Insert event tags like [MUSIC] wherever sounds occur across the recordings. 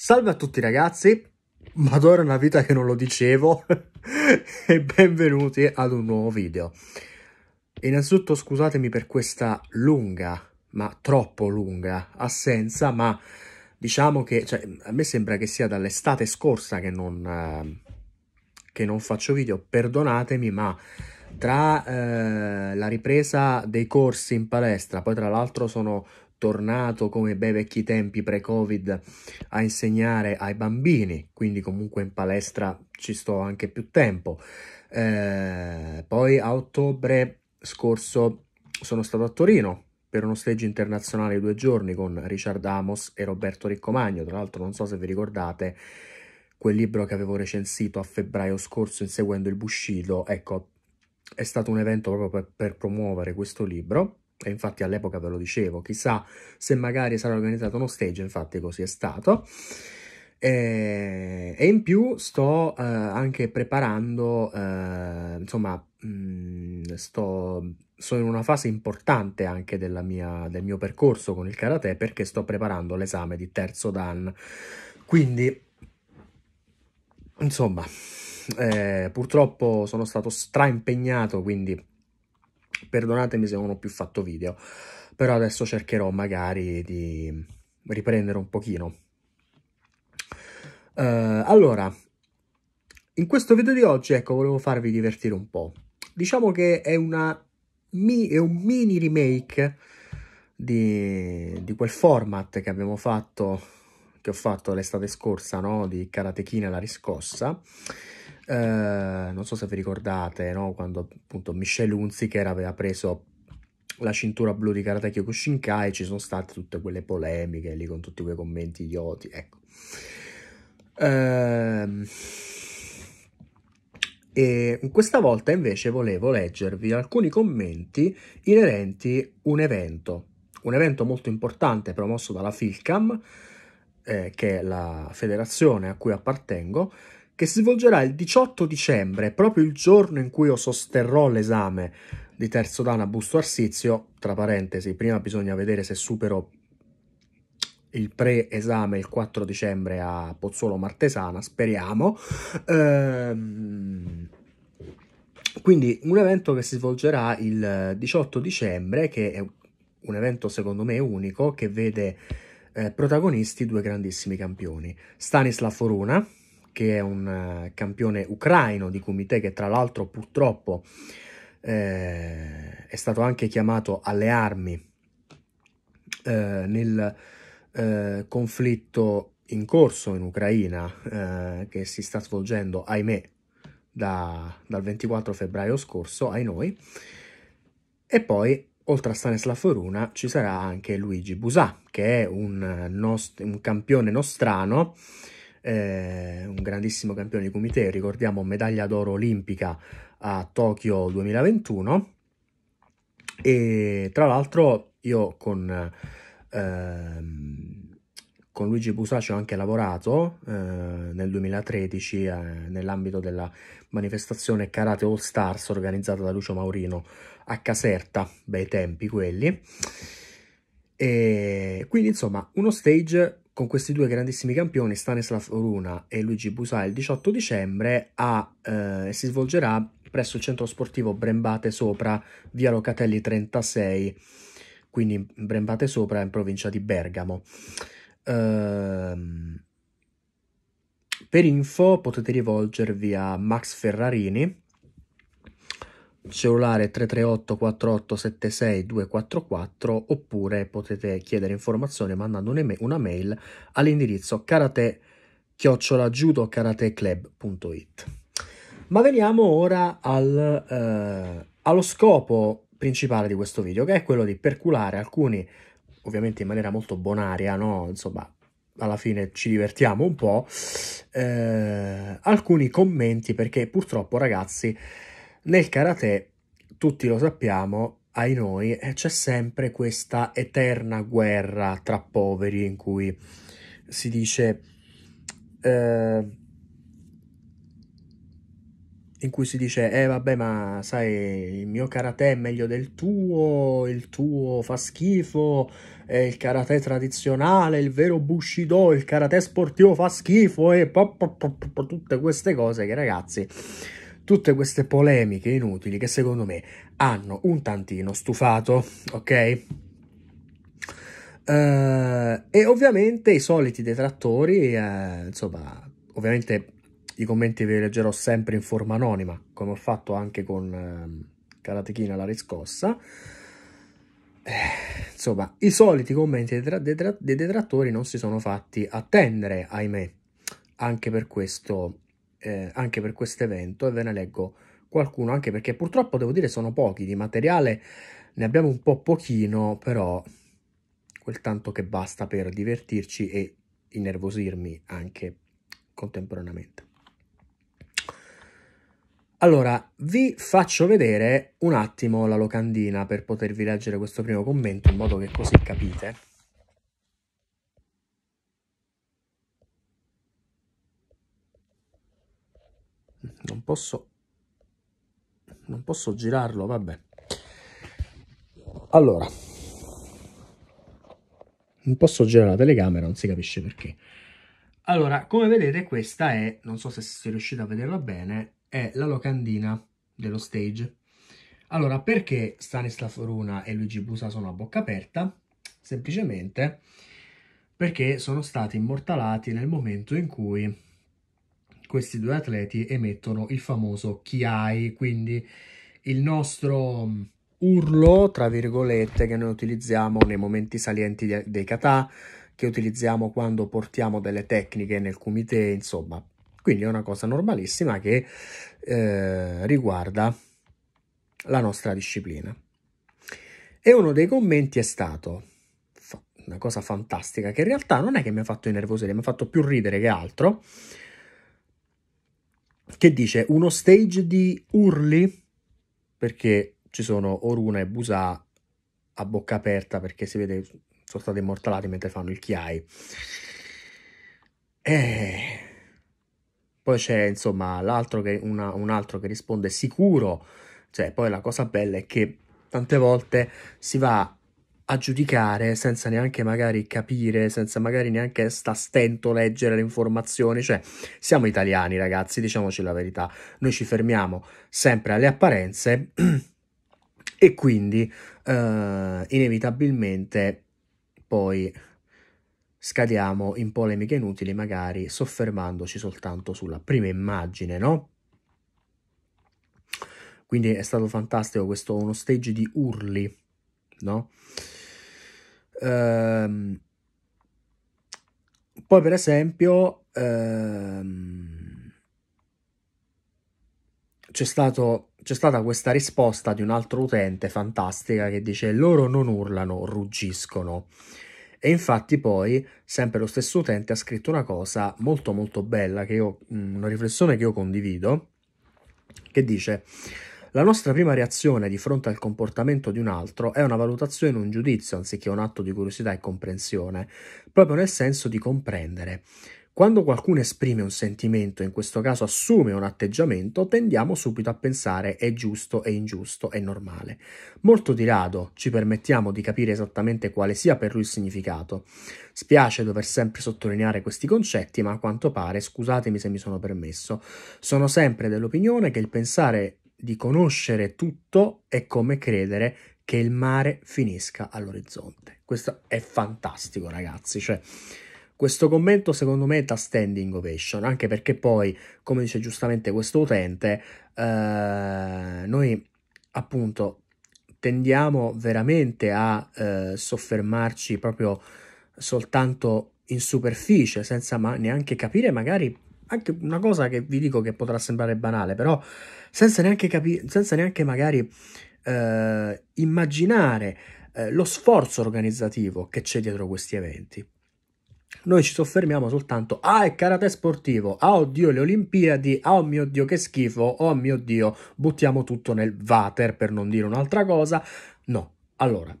Salve a tutti ragazzi, madonna una vita che non lo dicevo [LAUGHS] e benvenuti ad un nuovo video. Innanzitutto scusatemi per questa lunga, ma troppo lunga assenza, ma diciamo che cioè, a me sembra che sia dall'estate scorsa che non, eh, che non, faccio video, perdonatemi, ma tra eh, la ripresa dei corsi in palestra, poi tra l'altro sono tornato come bei vecchi tempi pre-covid a insegnare ai bambini, quindi comunque in palestra ci sto anche più tempo. Eh, poi a ottobre scorso sono stato a Torino per uno stage internazionale di due giorni con Richard Amos e Roberto Riccomagno, tra l'altro non so se vi ricordate quel libro che avevo recensito a febbraio scorso inseguendo il Bushido, ecco, è stato un evento proprio per, per promuovere questo libro e infatti all'epoca ve lo dicevo, chissà se magari sarà organizzato uno stage, infatti così è stato. E, e in più sto eh, anche preparando, eh, insomma, mh, mm, sto, sono in una fase importante anche mia, del mio percorso con il karate perché sto preparando l'esame di terzo dan. Quindi, insomma, eh, purtroppo sono stato straimpegnato, quindi Perdonatemi se non ho più fatto video, però adesso cercherò magari di riprendere un pochino. Uh, allora, in questo video di oggi, ecco, volevo farvi divertire un po'. Diciamo che è, una, mi, è un mini remake di, di, quel format che abbiamo fatto, che ho fatto l'estate scorsa, no? Di Karatechina e la riscossa. Eh, non so se vi ricordate, no? quando appunto Michel Hunziker aveva preso la cintura blu di Karate Kyokushinkai ci sono state tutte quelle polemiche lì con tutti quei commenti idioti, ecco. Ehm... E questa volta invece volevo leggervi alcuni commenti inerenti a un evento, un evento molto importante promosso dalla FILCAM, eh, che è la federazione a cui appartengo, che si svolgerà il 18 dicembre, proprio il giorno in cui io sosterrò l'esame di terzo dan a Busto Arsizio, tra parentesi, prima bisogna vedere se supero il pre-esame il 4 dicembre a Pozzuolo Martesana, speriamo. Ehm... Quindi un evento che si svolgerà il 18 dicembre, che è un evento secondo me unico, che vede eh, protagonisti due grandissimi campioni, Stanislav Foruna, che è un eh, campione ucraino di Kumite, che tra l'altro purtroppo eh, è stato anche chiamato alle armi eh, nel eh, conflitto in corso in Ucraina, eh, che si sta svolgendo, ahimè, da, dal 24 febbraio scorso ai noi. E poi, oltre a Stanislav Runa, ci sarà anche Luigi Busà, che è un, eh, nost- un campione nostrano eh, un grandissimo campione di comité, ricordiamo medaglia d'oro olimpica a Tokyo 2021 e tra l'altro io con, ehm, con Luigi Busaccio ho anche lavorato eh, nel 2013 eh, nell'ambito della manifestazione Karate All Stars organizzata da Lucio Maurino a Caserta, bei tempi quelli. E quindi insomma uno stage con questi due grandissimi campioni, Stanislav Oruna e Luigi Busai, il 18 dicembre a, eh, si svolgerà presso il centro sportivo Brembate Sopra, via Locatelli 36, quindi Brembate Sopra in provincia di Bergamo. Ehm, per info potete rivolgervi a Max Ferrarini cellulare 338 4876 244 oppure potete chiedere informazioni mandando una mail all'indirizzo karate chiocciolajudokarateklub.it ma veniamo ora al, eh, allo scopo principale di questo video che è quello di perculare alcuni ovviamente in maniera molto bonaria no insomma alla fine ci divertiamo un po' eh, alcuni commenti perché purtroppo ragazzi nel karate, tutti lo sappiamo, ai noi, eh, c'è sempre questa eterna guerra tra poveri in cui si dice... Eh, in cui si dice, eh vabbè ma sai il mio karate è meglio del tuo, il tuo fa schifo, è il karate tradizionale, il vero bushido, il karate sportivo fa schifo e po, po, po, tutte queste cose che ragazzi tutte queste polemiche inutili che secondo me hanno un tantino stufato, ok? Uh, e ovviamente i soliti detrattori, uh, insomma, ovviamente i commenti ve li leggerò sempre in forma anonima, come ho fatto anche con uh, Karatechina la riscossa. Eh, insomma, i soliti commenti dei, tra- dei detrattori non si sono fatti attendere, ahimè. Anche per questo eh, anche per questo evento e ve ne leggo qualcuno, anche perché purtroppo devo dire sono pochi, di materiale ne abbiamo un po' pochino, però quel tanto che basta per divertirci e innervosirmi anche contemporaneamente. Allora, vi faccio vedere un attimo la locandina per potervi leggere questo primo commento in modo che così capite. posso non posso girarlo, vabbè. Allora, non posso girare la telecamera, non si capisce perché. Allora, come vedete questa è, non so se siete riusciti a vederla bene, è la locandina dello stage. Allora, perché Stanislav Runa e Luigi Busa sono a bocca aperta? Semplicemente perché sono stati immortalati nel momento in cui questi due atleti emettono il famoso Kiai, quindi il nostro mm, urlo, tra virgolette, che noi utilizziamo nei momenti salienti dei kata, che utilizziamo quando portiamo delle tecniche nel kumite, insomma. Quindi è una cosa normalissima che eh, riguarda la nostra disciplina. E uno dei commenti è stato una cosa fantastica che in realtà non è che mi ha fatto innervosire, mi ha fatto più ridere che altro che dice uno stage di urli perché ci sono Oruna e Busa a bocca aperta perché si vede sono stati immortalati mentre fanno il chiai. E eh. poi c'è insomma l'altro che, una, un altro che risponde sicuro, cioè poi la cosa bella è che tante volte si va a giudicare senza neanche magari capire, senza magari neanche sta stento leggere le informazioni, cioè siamo italiani ragazzi, diciamoci la verità, noi ci fermiamo sempre alle apparenze [CLEARS THROAT] e quindi eh, inevitabilmente poi scadiamo in polemiche inutili magari soffermandoci soltanto sulla prima immagine, no? Quindi è stato fantastico questo uno stage di urli, no? Ehm, poi, per esempio, ehm, c'è, stato, c'è stata questa risposta di un altro utente fantastica che dice: Loro non urlano, ruggiscono. E infatti poi, sempre lo stesso utente ha scritto una cosa molto molto bella, che io, una riflessione che io condivido, che dice la nostra prima reazione di fronte al comportamento di un altro è una valutazione, un giudizio, anziché un atto di curiosità e comprensione, proprio nel senso di comprendere. Quando qualcuno esprime un sentimento, in questo caso assume un atteggiamento, tendiamo subito a pensare è giusto, è ingiusto, è normale. Molto di rado ci permettiamo di capire esattamente quale sia per lui il significato. Spiace dover sempre sottolineare questi concetti, ma a quanto pare, scusatemi se mi sono permesso, sono sempre dell'opinione che il pensare di conoscere tutto è come credere che il mare finisca all'orizzonte. Questo è fantastico, ragazzi. Cioè, questo commento secondo me è da standing ovation, anche perché poi, come dice giustamente questo utente, eh, noi appunto tendiamo veramente a eh, soffermarci proprio soltanto in superficie, senza ma- neanche capire magari anche una cosa che vi dico che potrà sembrare banale, però senza neanche capire, senza neanche magari eh, immaginare eh, lo sforzo organizzativo che c'è dietro questi eventi. Noi ci soffermiamo soltanto, ah è karate sportivo, ah oddio le Olimpiadi, ah oh mio dio che schifo, oh mio dio buttiamo tutto nel water per non dire un'altra cosa. No, allora,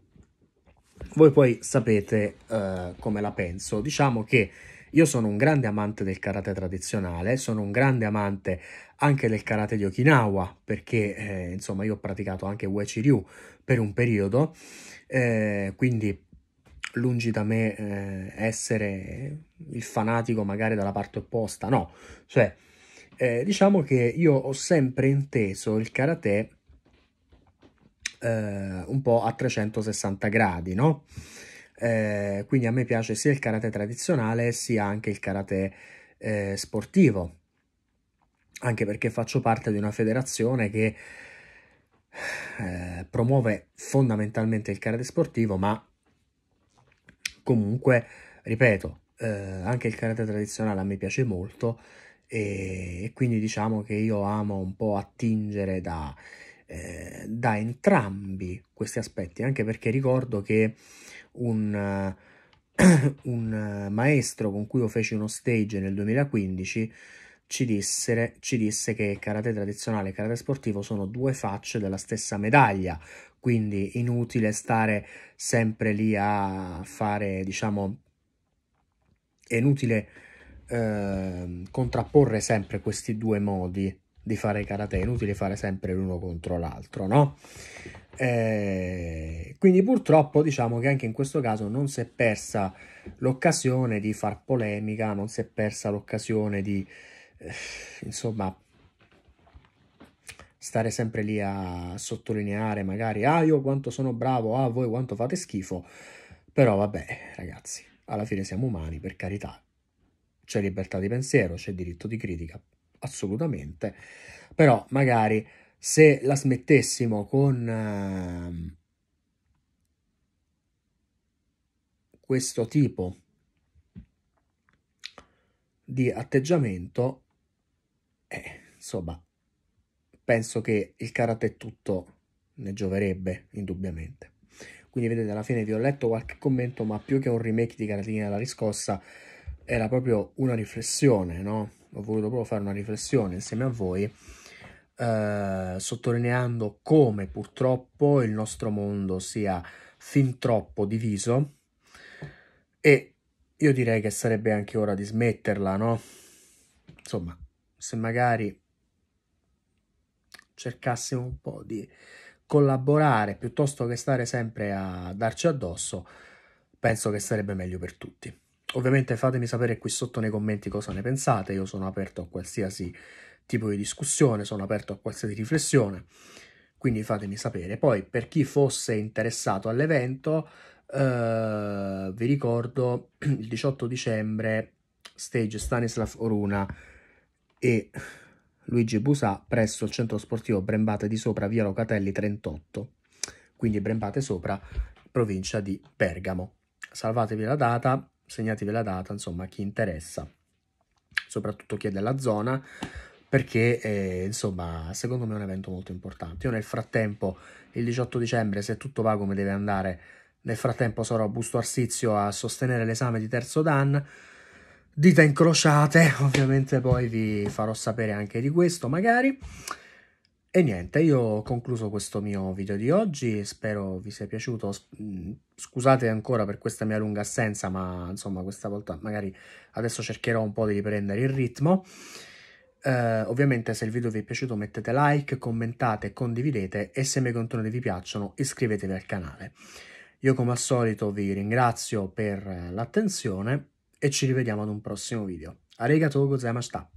voi poi sapete eh, come la penso, diciamo che io sono un grande amante del karate tradizionale, sono un grande amante anche del karate di Okinawa, perché eh, insomma io ho praticato anche Uechi Ryu per un periodo, eh, quindi lungi da me eh, essere il fanatico magari dalla parte opposta, no, cioè eh, diciamo che io ho sempre inteso il karate eh, un po' a 360 gradi, no? Eh, quindi a me piace sia il karate tradizionale sia anche il karate eh, sportivo, anche perché faccio parte di una federazione che eh, promuove fondamentalmente il karate sportivo, ma comunque, ripeto, eh, anche il karate tradizionale a me piace molto e, e quindi diciamo che io amo un po' attingere da, eh, da entrambi questi aspetti, anche perché ricordo che un, eh, [CLEARS THROAT] un eh, maestro con cui io feci uno stage nel 2015 ci, dissere, ci disse che karate tradizionale e karate sportivo sono due facce della stessa medaglia, quindi inutile stare sempre lì a fare, diciamo, è inutile eh, contrapporre sempre questi due modi di fare karate, è inutile fare sempre l'uno contro l'altro, no? Eh, quindi purtroppo diciamo che anche in questo caso non si è persa l'occasione di far polemica, non si è persa l'occasione di eh, insomma stare sempre lì a sottolineare magari ah io quanto sono bravo, ah voi quanto fate schifo, però vabbè ragazzi, alla fine siamo umani per carità, c'è libertà di pensiero, c'è diritto di critica, assolutamente, però magari se la smettessimo con ehm, questo tipo di atteggiamento, eh, insomma, penso che il karate tutto ne gioverebbe indubbiamente. Quindi vedete, alla fine vi ho letto qualche commento, ma più che un remake di Caratina alla riscossa, era proprio una riflessione, no? Ho voluto proprio fare una riflessione insieme a voi eh, sottolineando come purtroppo il nostro mondo sia fin troppo diviso e io direi che sarebbe anche ora di smetterla, no? Insomma, se magari cercassimo un po' di collaborare piuttosto che stare sempre a darci addosso, penso che sarebbe meglio per tutti. Ovviamente fatemi sapere qui sotto nei commenti cosa ne pensate, io sono aperto a qualsiasi tipo di discussione, sono aperto a qualsiasi riflessione, quindi fatemi sapere. Poi per chi fosse interessato all'evento, eh, vi ricordo il 18 dicembre stage Stanislav Oruna e Luigi Busà presso il centro sportivo Brembate di Sopra, via Locatelli 38, quindi Brembate Sopra, provincia di Bergamo. Salvatevi la data, segnatevi la data, insomma, chi interessa, soprattutto chi è della zona perché eh, insomma secondo me è un evento molto importante. Io nel frattempo il 18 dicembre se tutto va come deve andare nel frattempo sarò a Busto Arsizio a sostenere l'esame di terzo Dan dita incrociate [LAUGHS] ovviamente poi vi farò sapere anche di questo magari e niente, io ho concluso questo mio video di oggi, spero vi sia piaciuto, mm, scusate ancora per questa mia lunga assenza, ma insomma questa volta magari adesso cercherò un po' di riprendere il ritmo. Uh, ovviamente se il video vi è piaciuto mettete like, commentate, condividete e se i miei contenuti vi piacciono iscrivetevi al canale. Io come al solito vi ringrazio per eh, l'attenzione e ci rivediamo ad un prossimo video. Arigatou gozaimashita!